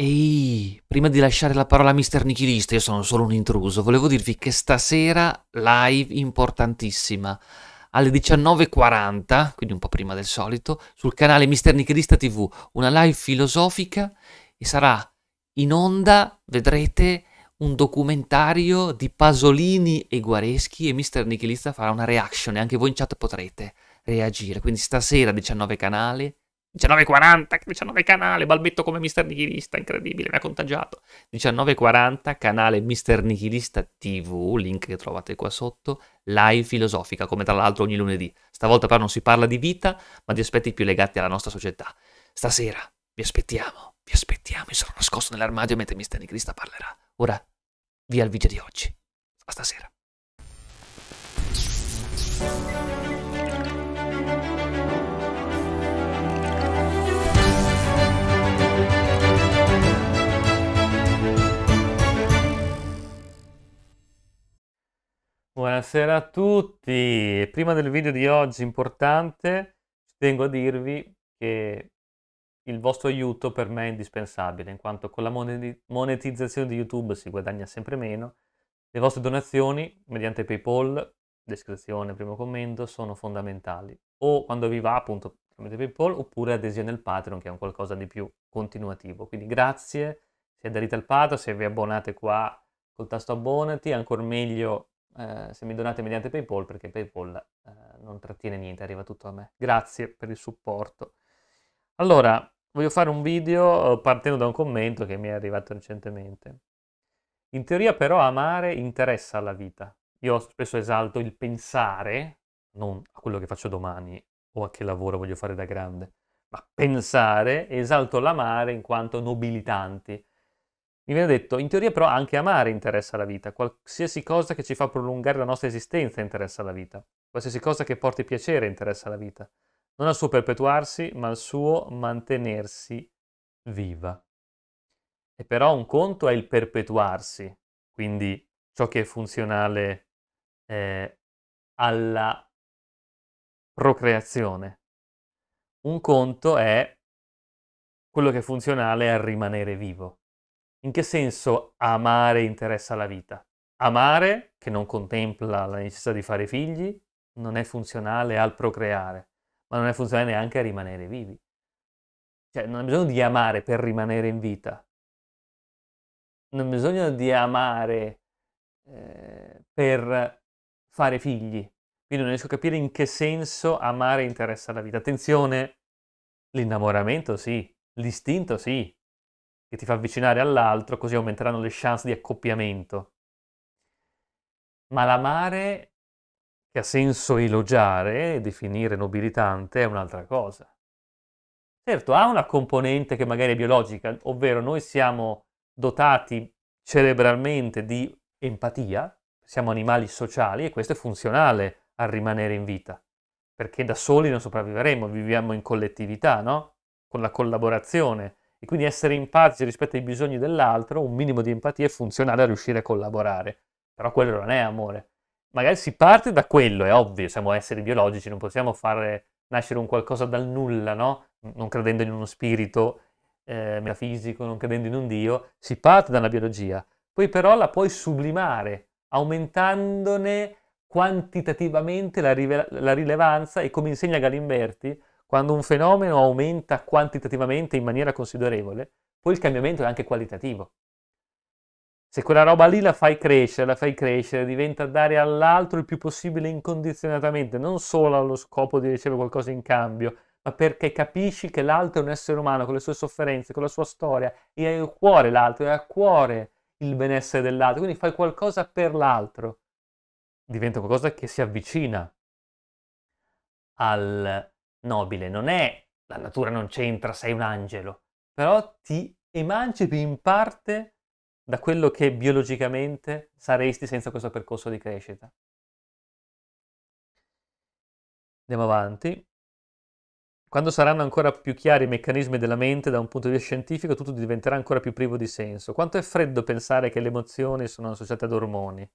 Ehi, prima di lasciare la parola a Mister Nichilista, io sono solo un intruso, volevo dirvi che stasera live importantissima alle 19.40, quindi un po' prima del solito, sul canale Mister Nichilista TV, una live filosofica e sarà in onda, vedrete, un documentario di Pasolini e Guareschi e Mister Nichilista farà una reaction e anche voi in chat potrete reagire. Quindi stasera 19 canale 1940, 19 canale, balbetto come Mister Nichilista, incredibile, mi ha contagiato. 1940, canale Mister Nichilista TV, link che trovate qua sotto, live filosofica, come tra l'altro ogni lunedì. Stavolta però non si parla di vita, ma di aspetti più legati alla nostra società. Stasera vi aspettiamo, vi aspettiamo, io sarò nascosto nell'armadio mentre Mister Nichilista parlerà. Ora, via il video di oggi. A stasera. Buonasera a tutti. Prima del video di oggi importante, tengo a dirvi che il vostro aiuto per me è indispensabile, in quanto con la monetizzazione di YouTube si guadagna sempre meno. Le vostre donazioni mediante PayPal, descrizione, primo commento, sono fondamentali. O quando vi va appunto tramite PayPal, oppure adesione al Patreon, che è un qualcosa di più continuativo. Quindi grazie se aderite al Patreon, se vi abbonate qua col tasto abbonati, ancora meglio eh, se mi donate mediante PayPal perché PayPal eh, non trattiene niente, arriva tutto a me. Grazie per il supporto. Allora, voglio fare un video eh, partendo da un commento che mi è arrivato recentemente. In teoria però amare interessa alla vita. Io spesso esalto il pensare, non a quello che faccio domani o a che lavoro voglio fare da grande, ma pensare, esalto l'amare in quanto nobilitanti, mi viene detto, in teoria però anche amare interessa la vita, qualsiasi cosa che ci fa prolungare la nostra esistenza interessa la vita, qualsiasi cosa che porti piacere interessa la vita, non al suo perpetuarsi, ma al suo mantenersi viva. E però un conto è il perpetuarsi, quindi ciò che è funzionale eh, alla procreazione. Un conto è quello che è funzionale al rimanere vivo. In che senso amare interessa la vita? Amare, che non contempla la necessità di fare figli, non è funzionale al procreare, ma non è funzionale neanche a rimanere vivi. Cioè, non ha bisogno di amare per rimanere in vita. Non ha bisogno di amare eh, per fare figli. Quindi non riesco a capire in che senso amare interessa la vita. Attenzione, l'innamoramento sì, l'istinto sì, che ti fa avvicinare all'altro, così aumenteranno le chance di accoppiamento. Ma l'amare, che ha senso elogiare e definire nobilitante, è un'altra cosa. Certo, ha una componente che magari è biologica, ovvero noi siamo dotati cerebralmente di empatia, siamo animali sociali e questo è funzionale a rimanere in vita, perché da soli non sopravviveremo, viviamo in collettività, no? Con la collaborazione e quindi essere empatici rispetto ai bisogni dell'altro, un minimo di empatia è funzionale a riuscire a collaborare. Però quello non è amore. Magari si parte da quello, è ovvio, siamo esseri biologici, non possiamo fare nascere un qualcosa dal nulla, no? Non credendo in uno spirito eh, metafisico, non credendo in un Dio, si parte dalla biologia. Poi però la puoi sublimare, aumentandone quantitativamente la, rive- la rilevanza e come insegna Galimberti, quando un fenomeno aumenta quantitativamente in maniera considerevole, poi il cambiamento è anche qualitativo. Se quella roba lì la fai crescere, la fai crescere, diventa dare all'altro il più possibile incondizionatamente, non solo allo scopo di ricevere qualcosa in cambio, ma perché capisci che l'altro è un essere umano con le sue sofferenze, con la sua storia, e hai a cuore l'altro, e hai a cuore il benessere dell'altro, quindi fai qualcosa per l'altro. Diventa qualcosa che si avvicina al nobile, non è la natura non c'entra, sei un angelo, però ti emancipi in parte da quello che biologicamente saresti senza questo percorso di crescita. Andiamo avanti. Quando saranno ancora più chiari i meccanismi della mente da un punto di vista scientifico, tutto diventerà ancora più privo di senso. Quanto è freddo pensare che le emozioni sono associate ad ormoni?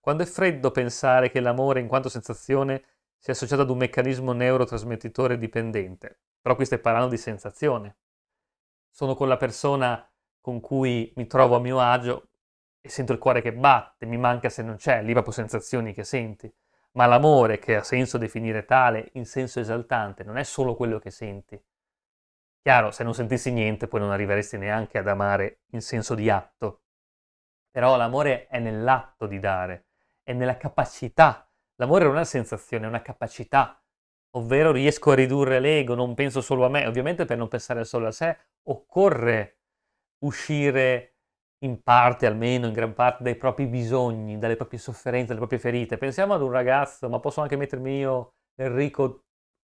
Quando è freddo pensare che l'amore, in quanto sensazione, sia associato ad un meccanismo neurotrasmettitore dipendente. Però qui stai parlando di sensazione. Sono con la persona con cui mi trovo a mio agio e sento il cuore che batte, mi manca se non c'è, lì proprio sensazioni che senti. Ma l'amore, che ha senso definire tale in senso esaltante, non è solo quello che senti. Chiaro, se non sentissi niente poi non arriveresti neanche ad amare in senso di atto. Però l'amore è nell'atto di dare, è nella capacità L'amore non è una sensazione, è una capacità, ovvero riesco a ridurre l'ego, non penso solo a me. Ovviamente per non pensare solo a sé occorre uscire in parte almeno, in gran parte, dai propri bisogni, dalle proprie sofferenze, dalle proprie ferite. Pensiamo ad un ragazzo, ma posso anche mettermi io, Enrico,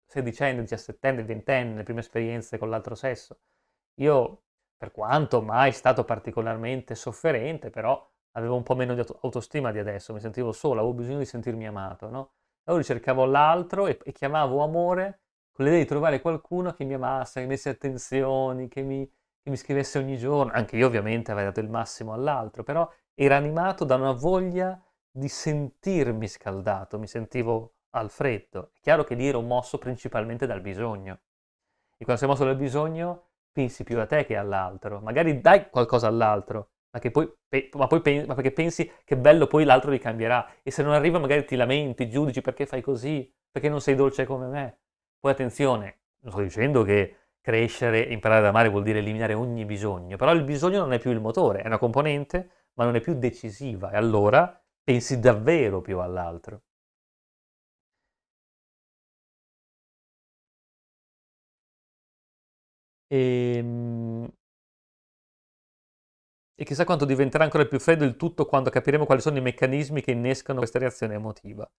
sedicenne, diciassettenne, ventenne, le prime esperienze con l'altro sesso. Io, per quanto mai stato particolarmente sofferente, però avevo un po' meno di autostima di adesso, mi sentivo solo, avevo bisogno di sentirmi amato, no? Allora cercavo l'altro e, e chiamavo amore con l'idea di trovare qualcuno che mi amasse, che mi desse attenzioni, che mi, che mi scrivesse ogni giorno. Anche io ovviamente avrei dato il massimo all'altro, però era animato da una voglia di sentirmi scaldato, mi sentivo al freddo. È chiaro che lì ero mosso principalmente dal bisogno. E quando sei mosso dal bisogno, pensi più a te che all'altro. Magari dai qualcosa all'altro, ma, poi, ma, poi ma perché pensi che bello poi l'altro li cambierà. E se non arriva magari ti lamenti, giudici perché fai così, perché non sei dolce come me. Poi attenzione, non sto dicendo che crescere e imparare ad amare vuol dire eliminare ogni bisogno, però il bisogno non è più il motore, è una componente, ma non è più decisiva e allora pensi davvero più all'altro. E, ehm, e chissà quanto diventerà ancora più freddo il tutto quando capiremo quali sono i meccanismi che innescano questa reazione emotiva.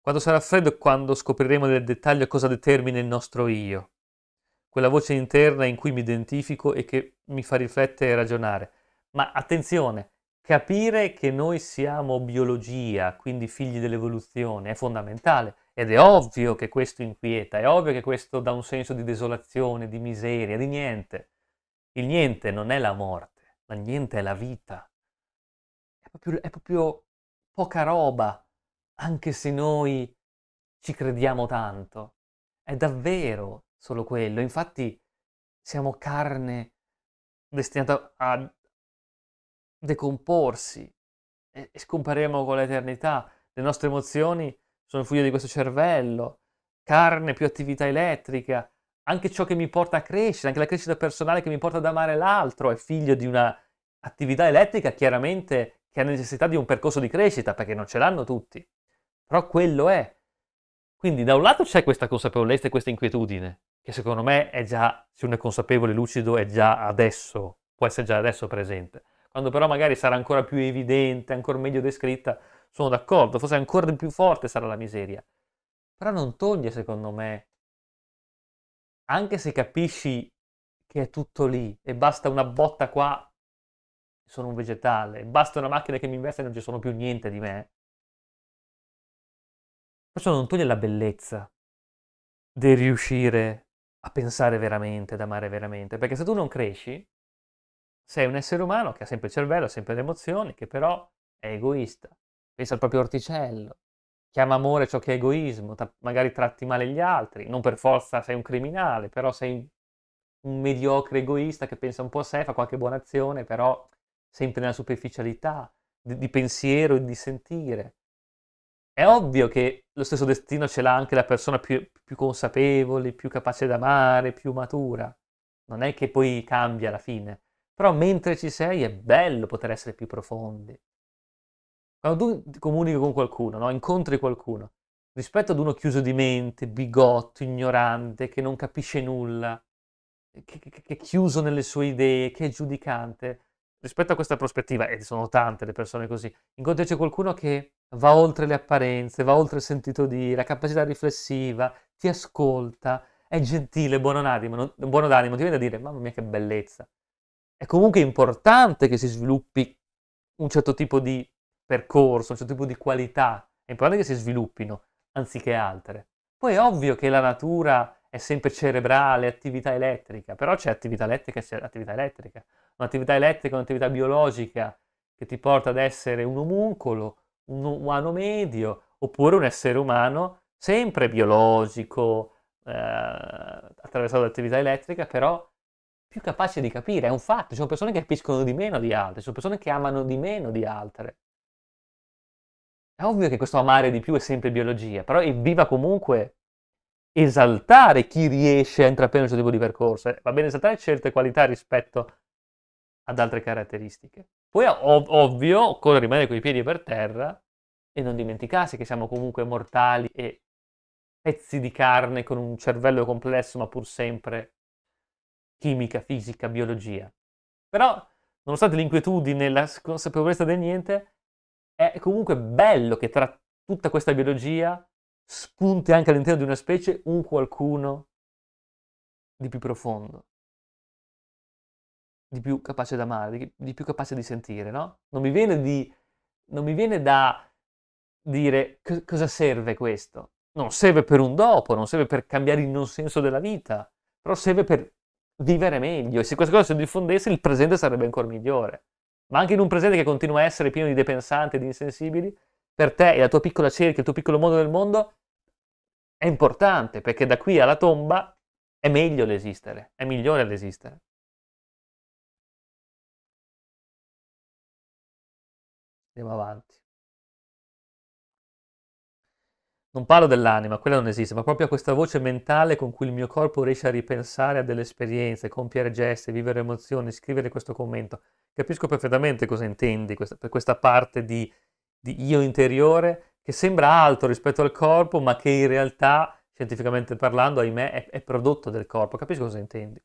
Quando sarà freddo è quando scopriremo nel dettaglio cosa determina il nostro io, quella voce interna in cui mi identifico e che mi fa riflettere e ragionare. Ma attenzione, capire che noi siamo biologia, quindi figli dell'evoluzione, è fondamentale. Ed è ovvio che questo inquieta, è ovvio che questo dà un senso di desolazione, di miseria, di niente. Il niente non è la morte ma niente è la vita. È proprio, è proprio poca roba, anche se noi ci crediamo tanto. È davvero solo quello. Infatti siamo carne destinata a decomporsi e, e scompariremo con l'eternità. Le nostre emozioni sono il figlio di questo cervello, carne più attività elettrica, anche ciò che mi porta a crescere, anche la crescita personale che mi porta ad amare l'altro è figlio di una attività elettrica chiaramente che ha necessità di un percorso di crescita perché non ce l'hanno tutti, però quello è. Quindi da un lato c'è questa consapevolezza e questa inquietudine, che secondo me è già, se uno è consapevole lucido, è già adesso, può essere già adesso presente. Quando però magari sarà ancora più evidente, ancora meglio descritta, sono d'accordo, forse ancora più forte sarà la miseria. Però non toglie, secondo me, anche se capisci che è tutto lì e basta una botta qua, sono un vegetale, basta una macchina che mi investe e non ci sono più niente di me. Perciò non toglie la bellezza di riuscire a pensare veramente, ad amare veramente, perché se tu non cresci, sei un essere umano che ha sempre il cervello, ha sempre le emozioni, che però è egoista, pensa al proprio orticello, chiama amore ciò che è egoismo, ta- magari tratti male gli altri, non per forza sei un criminale, però sei un mediocre egoista che pensa un po' a sé, fa qualche buona azione, però sempre nella superficialità di, di pensiero e di sentire. È ovvio che lo stesso destino ce l'ha anche la persona più, più consapevole, più capace d'amare, più matura. Non è che poi cambia alla fine. Però mentre ci sei è bello poter essere più profondi, quando tu comunichi con qualcuno, no? incontri qualcuno, rispetto ad uno chiuso di mente, bigotto, ignorante, che non capisce nulla, che, che, che è chiuso nelle sue idee, che è giudicante, rispetto a questa prospettiva, e sono tante le persone così, incontri qualcuno che va oltre le apparenze, va oltre il sentito dire, ha capacità riflessiva, ti ascolta, è gentile, buono d'animo, non, buono d'animo, ti viene a dire, mamma mia che bellezza. È comunque importante che si sviluppi un certo tipo di percorso, un certo tipo di qualità. È importante che si sviluppino anziché altre. Poi è ovvio che la natura è sempre cerebrale, attività elettrica, però c'è attività elettrica e c'è attività elettrica. Un'attività elettrica è un'attività biologica che ti porta ad essere un omuncolo, un umano medio, oppure un essere umano sempre biologico, eh, attraversato dall'attività elettrica, però più capace di capire, è un fatto, ci sono persone che capiscono di meno di altre, ci sono persone che amano di meno di altre. È ovvio che questo amare di più è sempre biologia, però evviva comunque esaltare chi riesce a intraprendere un certo tipo di percorso. Eh, va bene esaltare certe qualità rispetto ad altre caratteristiche. Poi è ov- ovvio, occorre rimanere con i piedi per terra e non dimenticarsi che siamo comunque mortali e pezzi di carne con un cervello complesso, ma pur sempre chimica, fisica, biologia. Però, nonostante l'inquietudine e la consapevolezza del niente, è comunque bello che tra tutta questa biologia spunti anche all'interno di una specie un qualcuno di più profondo, di più capace d'amare, di, di più capace di sentire, no? Non mi viene, di, non mi viene da dire co- cosa serve questo. Non serve per un dopo, non serve per cambiare il non senso della vita, però serve per vivere meglio e se questa cosa si diffondesse il presente sarebbe ancora migliore ma anche in un presente che continua a essere pieno di depensanti e di insensibili, per te e la tua piccola cerchia, il tuo piccolo mondo del mondo, è importante perché da qui alla tomba è meglio l'esistere, è migliore l'esistere. Andiamo avanti. Non parlo dell'anima, quella non esiste, ma proprio a questa voce mentale con cui il mio corpo riesce a ripensare a delle esperienze, compiere gesti, vivere emozioni, scrivere questo commento. Capisco perfettamente cosa intendi questa, per questa parte di, di io interiore che sembra altro rispetto al corpo, ma che in realtà, scientificamente parlando, ahimè, è, è prodotto del corpo. Capisco cosa intendi.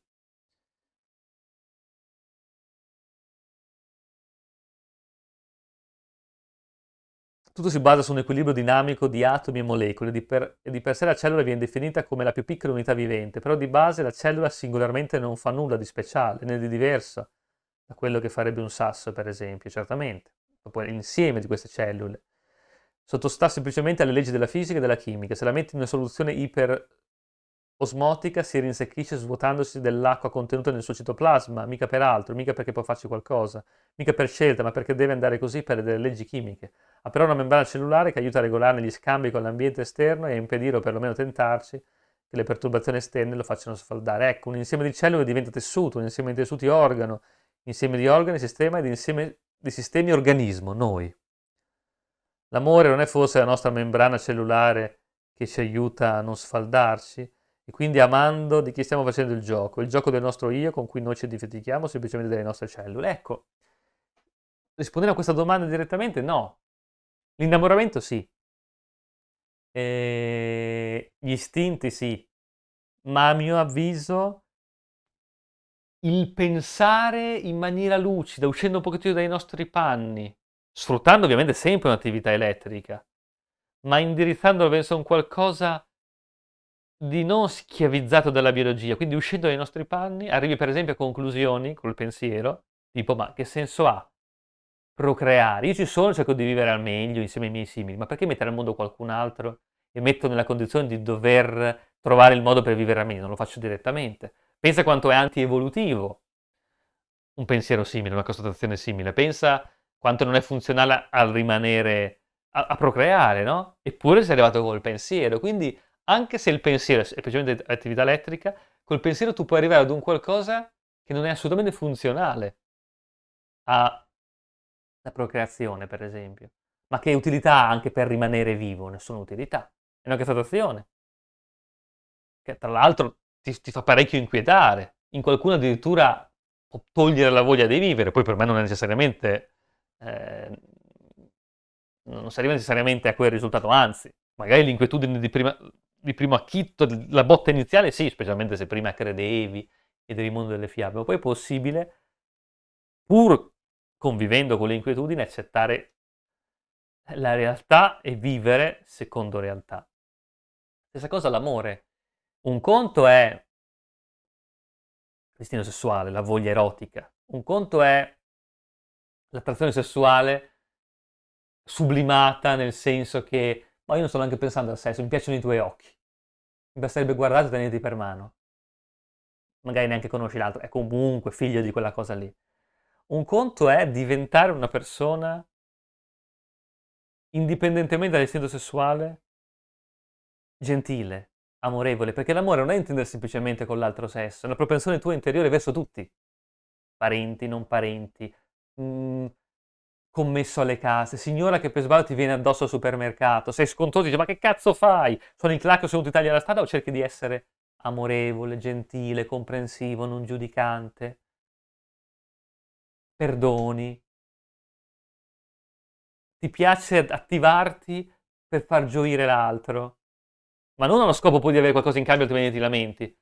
Tutto si basa su un equilibrio dinamico di atomi e molecole di per, e di per sé la cellula viene definita come la più piccola unità vivente, però di base la cellula singolarmente non fa nulla di speciale né di diverso da quello che farebbe un sasso, per esempio, certamente, poi l'insieme di queste cellule sottostà semplicemente alle leggi della fisica e della chimica. Se la metti in una soluzione iper osmotica si rinsecchisce svuotandosi dell'acqua contenuta nel suo citoplasma, mica per altro, mica perché può farci qualcosa, mica per scelta, ma perché deve andare così per delle leggi chimiche. Ha però una membrana cellulare che aiuta a regolarne gli scambi con l'ambiente esterno e a impedire o perlomeno tentarci che le perturbazioni esterne lo facciano sfaldare. Ecco, un insieme di cellule diventa tessuto, un insieme di tessuti organo, insieme di organi sistema ed insieme di sistemi organismo, noi. L'amore non è forse la nostra membrana cellulare che ci aiuta a non sfaldarci? e quindi amando di chi stiamo facendo il gioco, il gioco del nostro io con cui noi ci identifichiamo semplicemente delle nostre cellule. Ecco, rispondendo a questa domanda direttamente, no. L'innamoramento sì. E... Gli istinti sì. Ma a mio avviso il pensare in maniera lucida, uscendo un pochettino dai nostri panni, sfruttando ovviamente sempre un'attività elettrica, ma indirizzandolo verso un qualcosa di non schiavizzato dalla biologia, quindi uscendo dai nostri panni arrivi per esempio a conclusioni col pensiero, tipo ma che senso ha procreare? Io ci sono, cerco di vivere al meglio insieme ai miei simili, ma perché mettere al mondo qualcun altro e metto nella condizione di dover trovare il modo per vivere a me? Non lo faccio direttamente. Pensa quanto è antievolutivo un pensiero simile, una constatazione simile. Pensa quanto non è funzionale al rimanere, a, a procreare, no? Eppure sei arrivato col pensiero, quindi anche se il pensiero è semplicemente attività elettrica, col pensiero tu puoi arrivare ad un qualcosa che non è assolutamente funzionale alla procreazione, per esempio, ma che utilità ha anche per rimanere vivo? Nessuna utilità, è una castrazione, che tra l'altro ti, ti fa parecchio inquietare, in qualcuno addirittura può togliere la voglia di vivere, poi per me non è necessariamente... Eh, non si arriva necessariamente a quel risultato, anzi, magari l'inquietudine di prima di primo acchitto, la botta iniziale sì, specialmente se prima credevi ed eri mondo delle fiabe, ma poi è possibile, pur convivendo con le inquietudini, accettare la realtà e vivere secondo realtà. Stessa cosa l'amore. Un conto è il destino sessuale, la voglia erotica. Un conto è l'attrazione sessuale sublimata nel senso che ma io non sto neanche pensando al sesso, mi piacciono i tuoi occhi. Mi basterebbe guardarti e tenerti per mano. Magari neanche conosci l'altro, è comunque figlio di quella cosa lì. Un conto è diventare una persona indipendentemente dall'istinto sessuale gentile, amorevole, perché l'amore non è intendere semplicemente con l'altro sesso, è una propensione tua interiore verso tutti, parenti, non parenti, mh, mm, commesso alle case, signora che per sbaglio ti viene addosso al supermercato, sei scontroso, dice ma che cazzo fai? Sono in clacco se non ti tagli la strada o cerchi di essere amorevole, gentile, comprensivo, non giudicante? Perdoni. Ti piace attivarti per far gioire l'altro, ma non allo scopo poi di avere qualcosa in cambio altrimenti ti lamenti.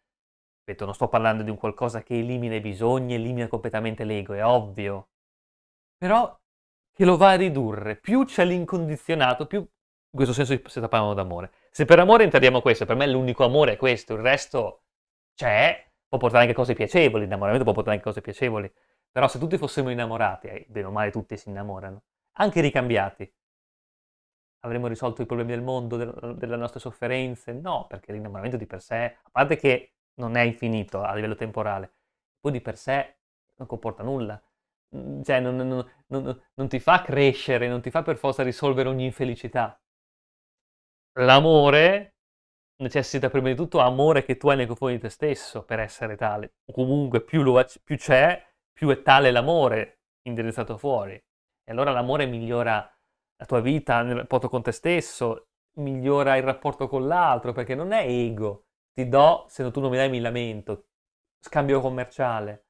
Ripeto, non sto parlando di un qualcosa che elimina i bisogni, elimina completamente l'ego, è ovvio. Però che lo va a ridurre. Più c'è l'incondizionato, più in questo senso si sta parlando d'amore. Se per amore intendiamo questo, per me l'unico amore è questo, il resto c'è, può portare anche cose piacevoli, l'innamoramento può portare anche cose piacevoli, però se tutti fossimo innamorati, eh, bene o male tutti si innamorano, anche ricambiati, avremmo risolto i problemi del mondo, del, delle nostre sofferenze? No, perché l'innamoramento di per sé, a parte che non è infinito a livello temporale, poi di per sé non comporta nulla cioè, non, non, non, non ti fa crescere, non ti fa per forza risolvere ogni infelicità. L'amore necessita prima di tutto amore che tu hai nei confronti di te stesso per essere tale. comunque più, lo, più c'è, più è tale l'amore indirizzato fuori. E allora l'amore migliora la tua vita nel rapporto con te stesso, migliora il rapporto con l'altro, perché non è ego. Ti do, se tu non mi dai mi lamento. Scambio commerciale.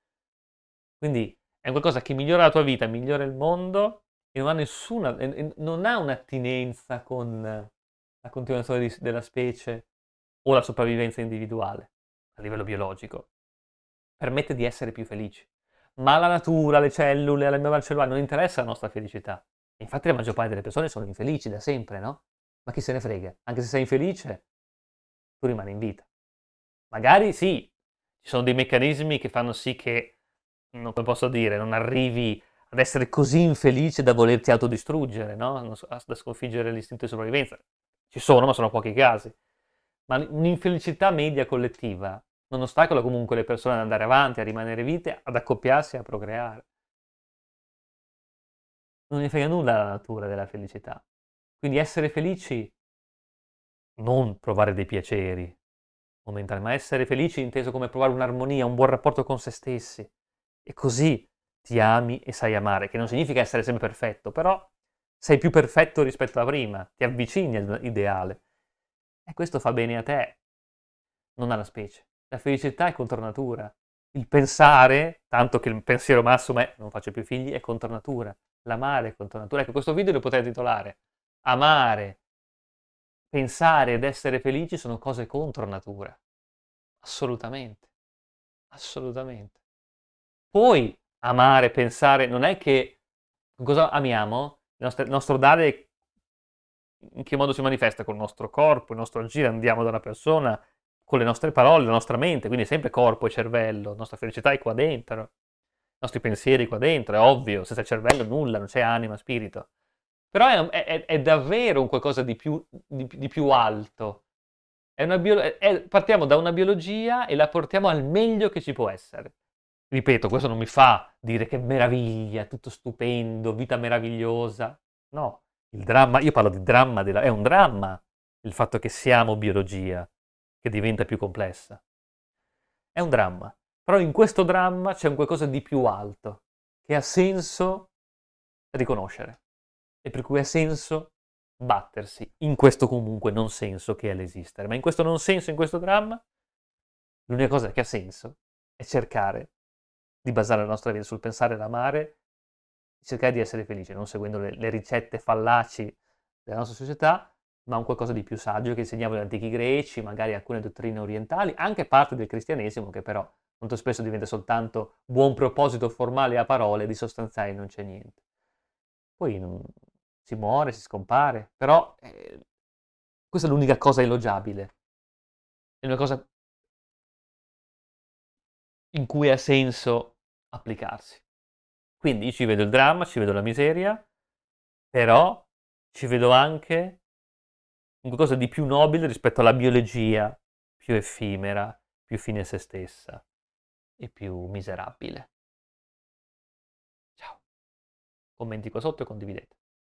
Quindi è qualcosa che migliora la tua vita, migliora il mondo e non ha nessuna, non ha un'attinenza con la continuazione di, della specie o la sopravvivenza individuale a livello biologico. Permette di essere più felici. Ma la natura, le cellule, la membrana cellulare non interessa la nostra felicità. Infatti la maggior parte delle persone sono infelici da sempre, no? Ma chi se ne frega? Anche se sei infelice, tu rimani in vita. Magari sì, ci sono dei meccanismi che fanno sì che non posso dire, non arrivi ad essere così infelice da volerti autodistruggere, no? da sconfiggere l'istinto di sopravvivenza. Ci sono, ma sono pochi casi. Ma un'infelicità media collettiva non ostacola comunque le persone ad andare avanti, a rimanere vite, ad accoppiarsi e a procreare. Non ne frega nulla la natura della felicità. Quindi essere felici, non provare dei piaceri momentanei, ma essere felici inteso come provare un'armonia, un buon rapporto con se stessi, e così ti ami e sai amare, che non significa essere sempre perfetto, però sei più perfetto rispetto a prima, ti avvicini all'ideale. E questo fa bene a te, non alla specie. La felicità è contro natura. Il pensare, tanto che il pensiero massimo è non faccio più figli, è contro natura. L'amare è contro natura. Ecco, questo video lo potete titolare Amare, pensare ed essere felici sono cose contro natura. Assolutamente. Assolutamente puoi amare, pensare, non è che cosa amiamo, il nostro, il nostro dare in che modo si manifesta col nostro corpo, il nostro agire, andiamo da una persona, con le nostre parole, la nostra mente, quindi sempre corpo e cervello, la nostra felicità è qua dentro, i nostri pensieri qua dentro, è ovvio, senza cervello nulla, non c'è anima, spirito. Però è, è, è davvero un qualcosa di più, di, di più alto. È bio, partiamo da una biologia e la portiamo al meglio che ci può essere. Ripeto, questo non mi fa dire che meraviglia, tutto stupendo, vita meravigliosa. No, il dramma, io parlo di dramma, della, è un dramma il fatto che siamo biologia, che diventa più complessa. È un dramma. Però in questo dramma c'è un qualcosa di più alto, che ha senso riconoscere e per cui ha senso battersi in questo comunque non senso che è l'esistere. Ma in questo non senso, in questo dramma, l'unica cosa che ha senso è cercare di basare la nostra vita sul pensare ed amare, cercare di essere felice, non seguendo le, le ricette fallaci della nostra società, ma un qualcosa di più saggio che insegnavano gli antichi greci, magari alcune dottrine orientali, anche parte del cristianesimo che però molto spesso diventa soltanto buon proposito formale a parole, di sostanziale non c'è niente. Poi non, si muore, si scompare, però eh, questa è l'unica cosa elogiabile, è una cosa in cui ha senso applicarsi. Quindi io ci vedo il dramma, ci vedo la miseria, però ci vedo anche qualcosa di più nobile rispetto alla biologia più effimera, più fine a se stessa e più miserabile. Ciao. Commenti qua sotto e condividete.